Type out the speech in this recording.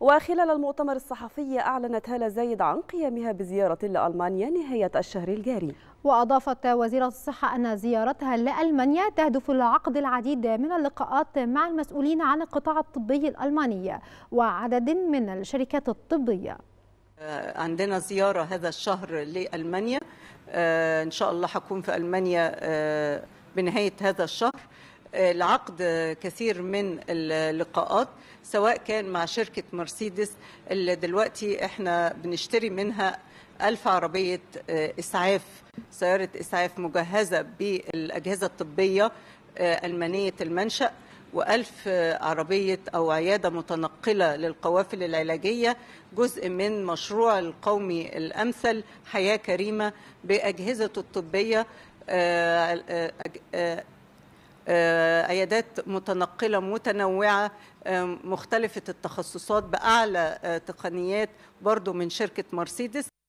وخلال المؤتمر الصحفي أعلنت هالة زايد عن قيامها بزيارة لألمانيا نهاية الشهر الجاري وأضافت وزيرة الصحة أن زيارتها لألمانيا تهدف لعقد العديد من اللقاءات مع المسؤولين عن القطاع الطبي الألماني وعدد من الشركات الطبية آه، عندنا زيارة هذا الشهر لألمانيا آه، إن شاء الله حكون في ألمانيا آه، بنهاية هذا الشهر لعقد كثير من اللقاءات سواء كان مع شركة مرسيدس اللي دلوقتي احنا بنشتري منها ألف عربية آه، إسعاف سيارة إسعاف مجهزة بالأجهزة الطبية آه، ألمانية المنشأ وألف آه، عربية أو عيادة متنقلة للقوافل العلاجية جزء من مشروع القومي الأمثل حياة كريمة بأجهزته الطبية آه، عيادات متنقله متنوعه آه، مختلفه التخصصات باعلى آه، تقنيات برضو من شركه مرسيدس